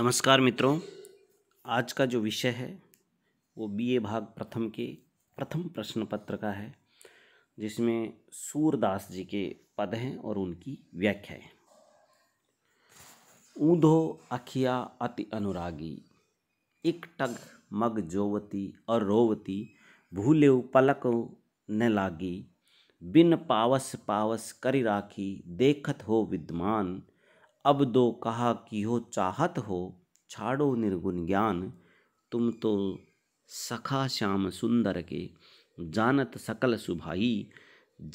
नमस्कार मित्रों आज का जो विषय है वो बीए भाग प्रथम के प्रथम प्रश्न पत्र का है जिसमें सूरदास जी के पद हैं और उनकी व्याख्या है ऊधो अखिया अति अनुरागी एक टग मग जोवती और रोवती भूले पलक न लागी बिन पावस पावस करी राखी देखत हो विद्वान अब दो कहा कि हो चाहत हो छाड़ो निर्गुण ज्ञान तुम तो सखा श्याम सुंदर के जानत सकल सुभाई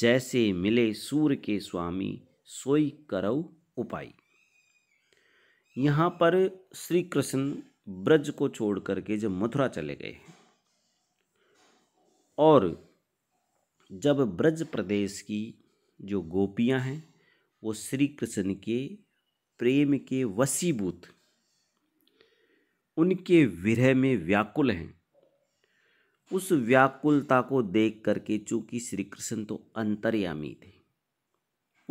जैसे मिले सूर के स्वामी सोई करो उपाय यहाँ पर श्री कृष्ण ब्रज को छोड़ करके जब मथुरा चले गए और जब ब्रज प्रदेश की जो गोपियाँ हैं वो श्री कृष्ण के प्रेम के वसीभूत उनके विरह में व्याकुल हैं उस व्याकुलता को देख करके चूंकि श्री कृष्ण तो अंतर्यामी थे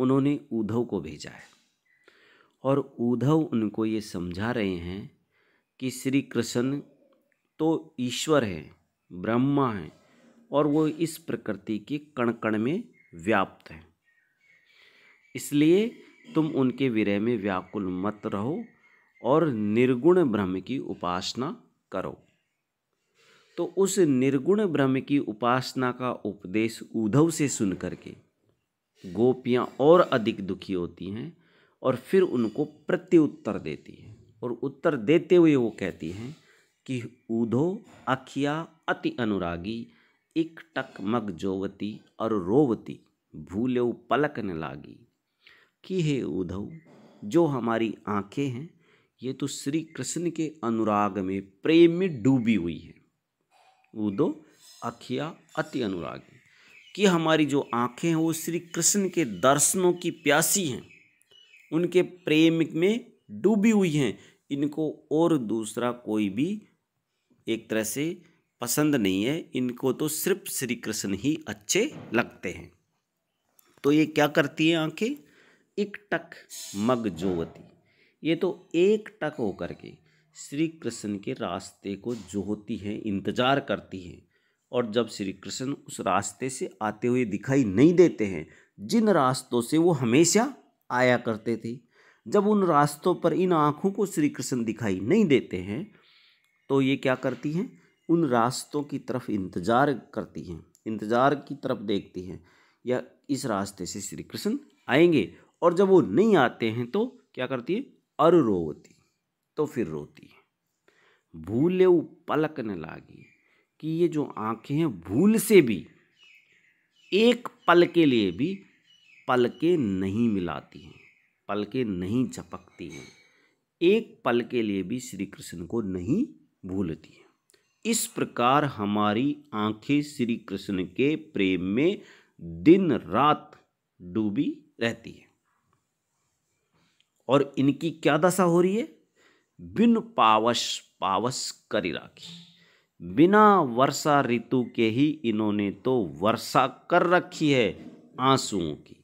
उन्होंने उद्धव को भेजा है और उद्धव उनको ये समझा रहे हैं कि श्री कृष्ण तो ईश्वर हैं ब्रह्मा हैं और वो इस प्रकृति के कण कण में व्याप्त हैं इसलिए तुम उनके विरह में व्याकुल मत रहो और निर्गुण ब्रह्म की उपासना करो तो उस निर्गुण ब्रह्म की उपासना का उपदेश उद्धव से सुन करके गोपियाँ और अधिक दुखी होती हैं और फिर उनको प्रत्युत्तर देती हैं और उत्तर देते हुए वो कहती हैं कि ऊधो अखिया अति अनुरागी इक टक मग जोवती और रोवती भूले पलक न लागी कि हे उधव जो हमारी आंखें हैं ये तो श्री कृष्ण के अनुराग में प्रेम में डूबी हुई है उदो अखिया अति अनुराग कि हमारी जो आंखें हैं वो श्री कृष्ण के दर्शनों की प्यासी हैं उनके प्रेम में डूबी हुई हैं इनको और दूसरा कोई भी एक तरह से पसंद नहीं है इनको तो सिर्फ श्री कृष्ण ही अच्छे लगते हैं तो ये क्या करती है आंखें टक मग जोवती ये तो एक टक होकर के श्री कृष्ण के रास्ते को जोहती हैं इंतजार करती हैं और जब श्री कृष्ण उस रास्ते से आते हुए दिखाई नहीं देते हैं जिन रास्तों से वो हमेशा आया करते थे जब उन रास्तों पर इन आँखों को श्री कृष्ण दिखाई नहीं देते हैं तो ये क्या करती हैं उन रास्तों की तरफ इंतजार करती हैं इंतजार की तरफ देखती हैं या इस रास्ते से श्री कृष्ण आएंगे और जब वो नहीं आते हैं तो क्या करती है अर रोती तो फिर रोती है भूले वो पलक न लागी कि ये जो आंखें हैं भूल से भी एक पल के लिए भी पल के नहीं मिलाती हैं पल के नहीं झपकती हैं एक पल के लिए भी श्री कृष्ण को नहीं भूलती है इस प्रकार हमारी आंखें श्री कृष्ण के प्रेम में दिन रात डूबी रहती है और इनकी क्या दशा हो रही है बिन पावस पावस करी राखी बिना वर्षा ऋतु के ही इन्होंने तो वर्षा कर रखी है आंसुओं की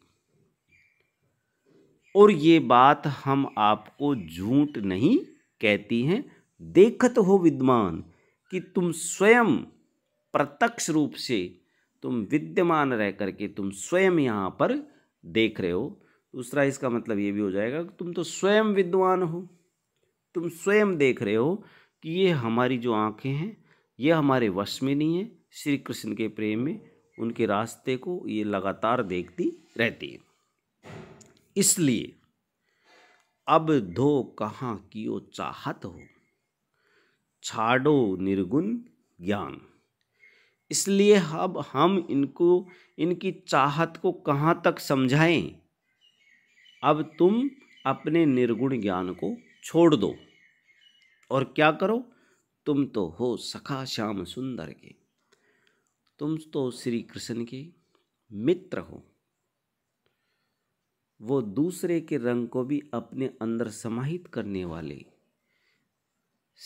और ये बात हम आपको झूठ नहीं कहती हैं देखत हो विद्वान कि तुम स्वयं प्रत्यक्ष रूप से तुम विद्यमान रह करके तुम स्वयं यहाँ पर देख रहे हो दूसरा इसका मतलब ये भी हो जाएगा कि तुम तो स्वयं विद्वान हो तुम स्वयं देख रहे हो कि ये हमारी जो आंखें हैं ये हमारे वश में नहीं है श्री कृष्ण के प्रेम में उनके रास्ते को ये लगातार देखती रहती है इसलिए अब धो कहाँ की ओ चाहत हो छाड़ो निर्गुण ज्ञान इसलिए अब हम इनको इनकी चाहत को कहाँ तक समझाएं अब तुम अपने निर्गुण ज्ञान को छोड़ दो और क्या करो तुम तो हो सखा श्याम सुंदर के तुम तो श्री कृष्ण के मित्र हो वो दूसरे के रंग को भी अपने अंदर समाहित करने वाले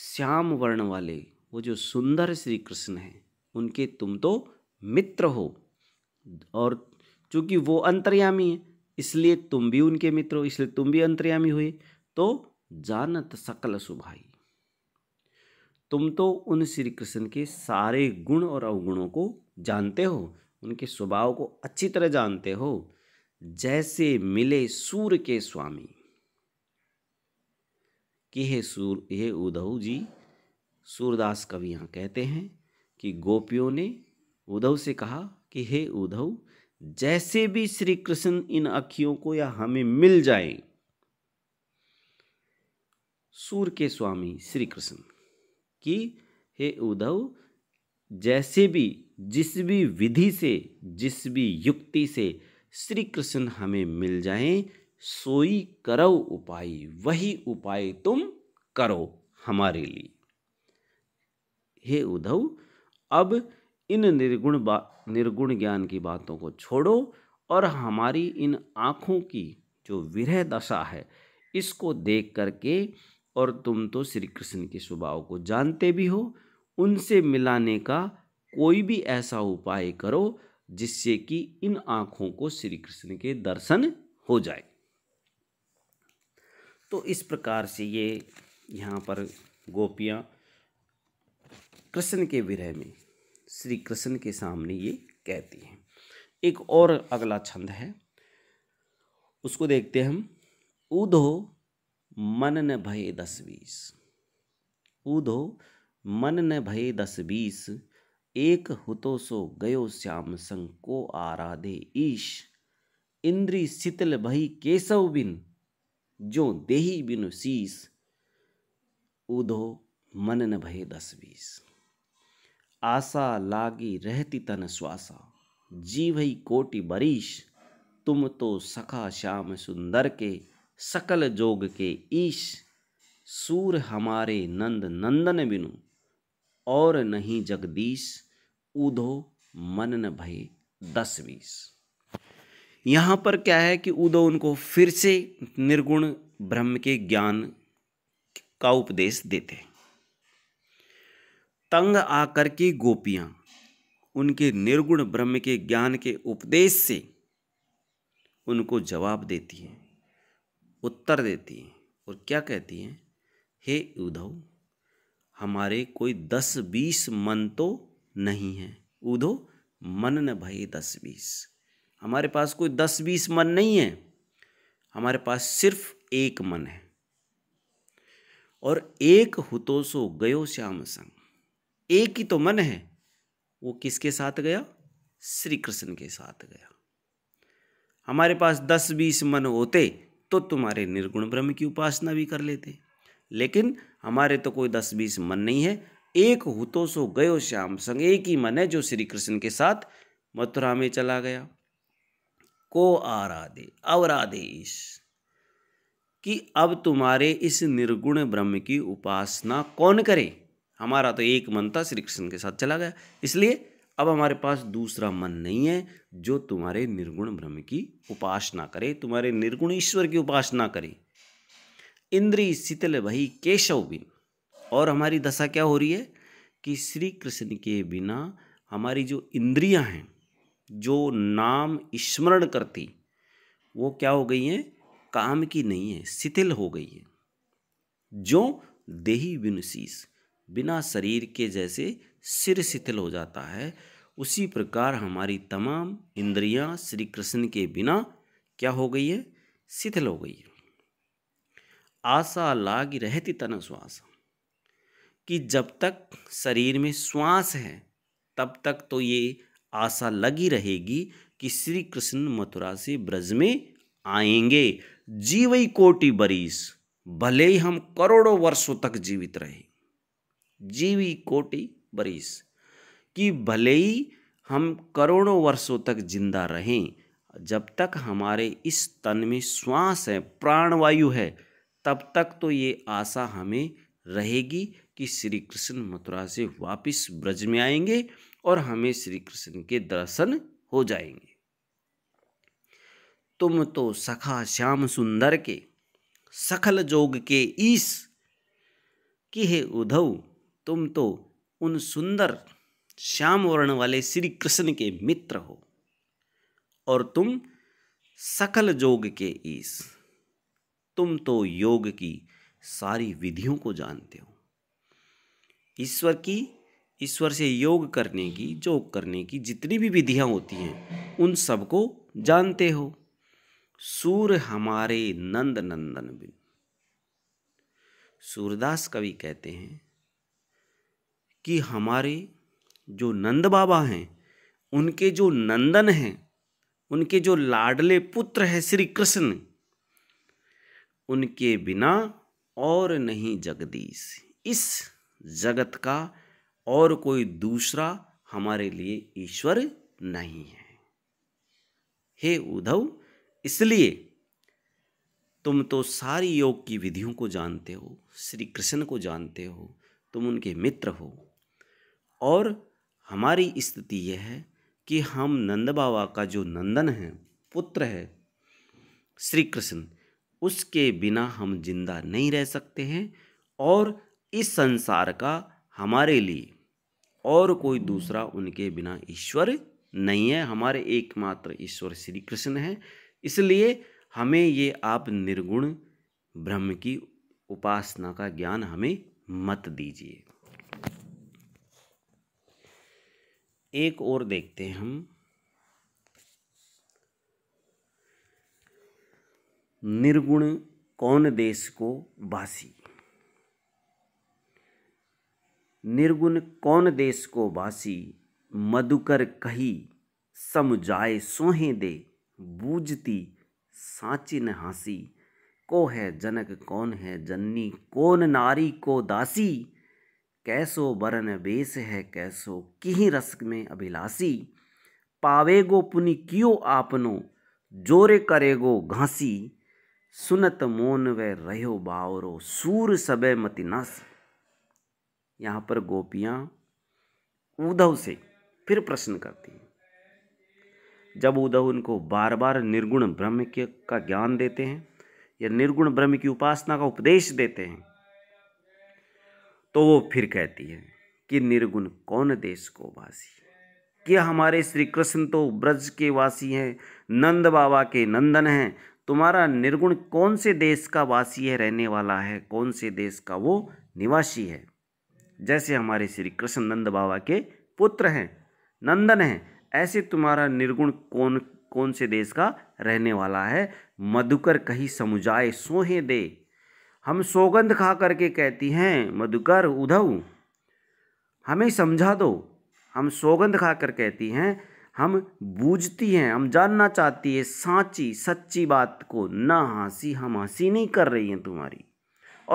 श्याम वर्ण वाले वो जो सुंदर श्री कृष्ण हैं उनके तुम तो मित्र हो और चूंकि वो अंतर्यामी है इसलिए तुम भी उनके मित्र हो इसलिए तुम भी अंतर्यामी हुए तो जानत सकल सुभाई तुम तो उन श्री कृष्ण के सारे गुण और अवगुणों को जानते हो उनके स्वभाव को अच्छी तरह जानते हो जैसे मिले सूर के स्वामी कि हे सूर हे उद्धव जी सूरदास कवि यहाँ कहते हैं कि गोपियों ने उद्धव से कहा कि हे उद्धव जैसे भी श्री कृष्ण इन अखियों को या हमें मिल जाए सूर्य के स्वामी श्री कृष्ण की हे उद्धव जैसे भी जिस भी विधि से जिस भी युक्ति से श्री कृष्ण हमें मिल जाए सोई करो उपाय वही उपाय तुम करो हमारे लिए हे उद्धव अब इन निर्गुण निर्गुण ज्ञान की बातों को छोड़ो और हमारी इन आँखों की जो विरह दशा है इसको देख करके और तुम तो श्री कृष्ण के स्वभाव को जानते भी हो उनसे मिलाने का कोई भी ऐसा उपाय करो जिससे कि इन आँखों को श्री कृष्ण के दर्शन हो जाए तो इस प्रकार से ये यहाँ पर गोपियाँ कृष्ण के विरह में श्री कृष्ण के सामने ये कहती है एक और अगला छंद है उसको देखते हम उधो मन न भये दस बीस उधो मन न भये दस बीस एक हुतो सो गयो श्याम संग को आराधे ईश इंद्री शीतल भई केशव बिन जो देही बिनु शीस उधो मन न भये दस बीस आशा लागी रहती तन श्वासा भई कोटि बरीश तुम तो सखा श्याम सुंदर के सकल जोग के ईश सूर हमारे नंद नंदन बिनु और नहीं जगदीश उधो मन न भय दस बीस यहाँ पर क्या है कि उदो उनको फिर से निर्गुण ब्रह्म के ज्ञान का उपदेश देते हैं तंग आकर की गोपियां उनके निर्गुण ब्रह्म के ज्ञान के उपदेश से उनको जवाब देती हैं उत्तर देती हैं और क्या कहती हैं हे उधव हमारे कोई दस बीस मन तो नहीं है उधो मन न भय दस बीस हमारे पास कोई दस बीस मन नहीं है हमारे पास सिर्फ एक मन है और एक हुतोसो सो गयो श्याम संग एक ही तो मन है वो किसके साथ गया श्री कृष्ण के साथ गया हमारे पास दस बीस मन होते तो तुम्हारे निर्गुण ब्रह्म की उपासना भी कर लेते लेकिन हमारे तो कोई दस बीस मन नहीं है एक हुतो सो गयो श्याम संग एक ही मन है जो श्री कृष्ण के साथ मथुरा में चला गया को आराधे अवराधेश कि अब तुम्हारे इस निर्गुण ब्रह्म की उपासना कौन करे हमारा तो एक मन था श्री कृष्ण के साथ चला गया इसलिए अब हमारे पास दूसरा मन नहीं है जो तुम्हारे निर्गुण ब्रह्म की उपासना करे तुम्हारे निर्गुण ईश्वर की उपासना करे इंद्री शीतल भई केशव बिन और हमारी दशा क्या हो रही है कि श्री कृष्ण के बिना हमारी जो इंद्रियां हैं जो नाम स्मरण करती वो क्या हो गई हैं काम की नहीं है शिथिल हो गई है जो देही बिन शीश बिना शरीर के जैसे सिर शिथिल हो जाता है उसी प्रकार हमारी तमाम इंद्रियां श्री कृष्ण के बिना क्या हो गई है शिथिल हो गई है आशा लाग रहती तन श्वास कि जब तक शरीर में श्वास है तब तक तो ये आशा लगी रहेगी कि श्री कृष्ण मथुरा से ब्रज में आएंगे जीवई कोटि बरीस भले ही हम करोड़ों वर्षों तक जीवित रहें जीवी कोटि बरीस कि भले ही हम करोड़ों वर्षों तक जिंदा रहें जब तक हमारे इस तन में श्वास है प्राणवायु है तब तक तो ये आशा हमें रहेगी कि श्री कृष्ण मथुरा से वापस ब्रज में आएंगे और हमें श्री कृष्ण के दर्शन हो जाएंगे तुम तो सखा श्याम सुंदर के सखल जोग के ईस कि हे उधव तुम तो उन सुंदर श्याम वर्ण वाले श्री कृष्ण के मित्र हो और तुम सकल जोग के ईस तुम तो योग की सारी विधियों को जानते हो ईश्वर की ईश्वर से योग करने की जोग करने की जितनी भी विधियाँ होती हैं उन सबको जानते हो सूर्य हमारे नंद नंदन बिन सूरदास कवि कहते हैं कि हमारे जो नंद बाबा हैं उनके जो नंदन हैं उनके जो लाडले पुत्र हैं श्री कृष्ण उनके बिना और नहीं जगदीश इस जगत का और कोई दूसरा हमारे लिए ईश्वर नहीं है हे उद्धव इसलिए तुम तो सारी योग की विधियों को जानते हो श्री कृष्ण को जानते हो तुम उनके मित्र हो और हमारी स्थिति यह है कि हम नंद बाबा का जो नंदन है पुत्र है श्री कृष्ण उसके बिना हम जिंदा नहीं रह सकते हैं और इस संसार का हमारे लिए और कोई दूसरा उनके बिना ईश्वर नहीं है हमारे एकमात्र ईश्वर श्री कृष्ण है इसलिए हमें ये आप निर्गुण ब्रह्म की उपासना का ज्ञान हमें मत दीजिए एक और देखते हैं हम निर्गुण कौन देश को बासी निर्गुण कौन देश को बासी मधुकर कही समझाए सोहे दे बूझती साची न हंसी को है जनक कौन है जन्नी कौन नारी को दासी कैसो बरन बेस है कैसो किही रसक में अभिलाषी पावेगो पुनि कियो आपनो जोरे करेगो घासी सुनत मोन वे रहो बावरो सूर सबे मति यहाँ पर गोपियाँ उद्धव से फिर प्रश्न करती हैं जब उद्धव उनको बार बार निर्गुण ब्रह्म के का ज्ञान देते हैं या निर्गुण ब्रह्म की उपासना का उपदेश देते हैं तो वो फिर कहती है कि निर्गुण कौन देश को वासी कि हमारे श्री कृष्ण तो ब्रज के वासी हैं नंद बाबा के नंदन हैं तुम्हारा निर्गुण कौन से देश का वासी है रहने वाला है कौन से देश का वो निवासी है जैसे हमारे श्री कृष्ण नंद बाबा के पुत्र हैं नंदन हैं ऐसे तुम्हारा निर्गुण कौन कौन से देश का रहने वाला है मधुकर कहीं समुझाए सोहे दे हम सौगंध खा करके कहती हैं मधुकर उधव हमें समझा दो हम सौगंध खा कर कहती हैं हम बूझती हैं हम जानना चाहती है सांची सच्ची बात को ना हंसी हम हंसी नहीं कर रही हैं तुम्हारी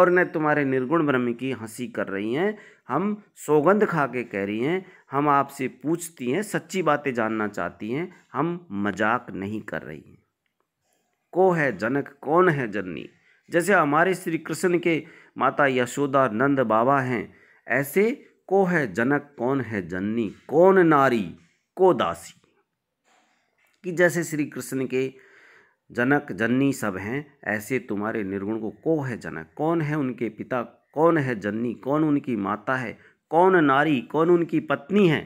और न तुम्हारे निर्गुण ब्रह्म की हंसी कर रही हैं हम सौगंध खा के कह रही हैं हम आपसे पूछती हैं सच्ची बातें जानना चाहती हैं हम मजाक नहीं कर रही हैं को है जनक कौन है जननी जैसे हमारे श्री कृष्ण के माता यशोदा नंद बाबा हैं ऐसे को है जनक कौन है जननी कौन नारी को दासी कि जैसे श्री कृष्ण के जनक जननी सब हैं ऐसे तुम्हारे निर्गुण को को है जनक कौन है उनके पिता कौन है जननी कौन उनकी माता है कौन नारी कौन उनकी पत्नी है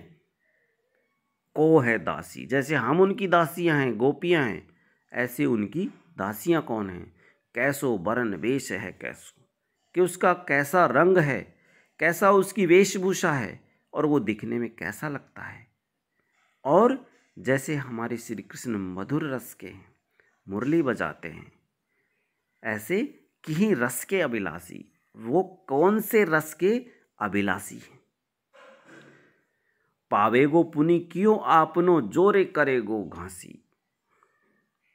को है दासी जैसे हम उनकी दासियां हैं गोपियां हैं ऐसे उनकी दासियां कौन हैं कैसो बरन वेश है कैसो कि उसका कैसा रंग है कैसा उसकी वेशभूषा है और वो दिखने में कैसा लगता है और जैसे हमारे श्री कृष्ण मधुर रस के हैं मुरली बजाते हैं ऐसे कि रस के अभिलाषी वो कौन से रस के अभिलाषी हैं पावेगो पुनि क्यों आपनो जोरे करेगो घासी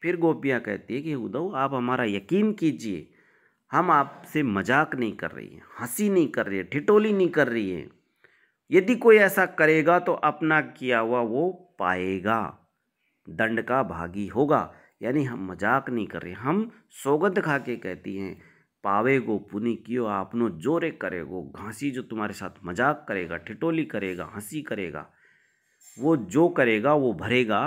फिर गोपियाँ कहती है कि उद्धव आप हमारा यकीन कीजिए हम आपसे मजाक नहीं कर रही हैं हंसी नहीं कर रही है ठिठोली नहीं कर रही है यदि कोई ऐसा करेगा तो अपना किया हुआ वो पाएगा दंड का भागी होगा यानी हम मजाक नहीं कर रहे हम सौगंध खा के कहती हैं पावेगो पुनि कियो आपनों जोरे करेगो घासी जो तुम्हारे साथ मजाक करेगा ठिटोली करेगा हंसी करेगा वो जो करेगा वो भरेगा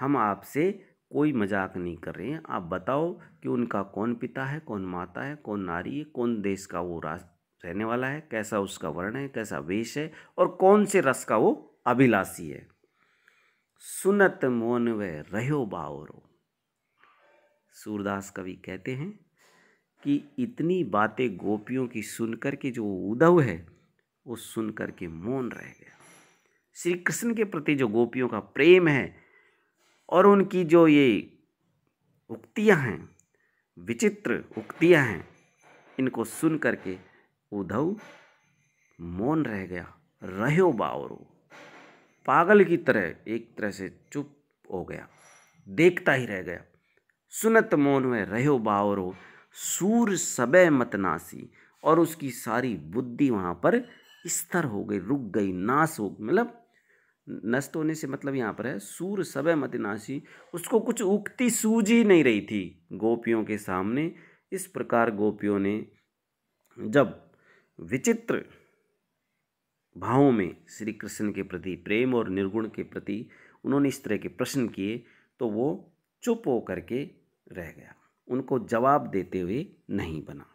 हम आपसे कोई मजाक नहीं कर रहे हैं आप बताओ कि उनका कौन पिता है कौन माता है कौन नारी है कौन देश का वो राज रहने वाला है कैसा उसका वर्ण है कैसा वेश है और कौन से रस का वो अभिलाषी है सुनत मोन व रहो बावरो सूरदास कवि कहते हैं कि इतनी बातें गोपियों की सुनकर के जो उदव है वो सुनकर के मौन रह गया श्री कृष्ण के प्रति जो गोपियों का प्रेम है और उनकी जो ये उक्तियाँ हैं विचित्र उक्तियाँ हैं इनको सुन करके उद्धव मौन रह गया रहो बावरो पागल की तरह एक तरह से चुप हो गया देखता ही रह गया सुनत मौन में रहो बावरो सूर सबे मतनासी और उसकी सारी बुद्धि वहाँ पर स्थिर हो गई रुक गई नाश हो मतलब नष्ट होने से मतलब यहाँ पर है सूर सब मतिनाशी उसको कुछ उक्ति सूझ ही नहीं रही थी गोपियों के सामने इस प्रकार गोपियों ने जब विचित्र भावों में श्री कृष्ण के प्रति प्रेम और निर्गुण के प्रति उन्होंने इस तरह के प्रश्न किए तो वो चुप हो करके रह गया उनको जवाब देते हुए नहीं बना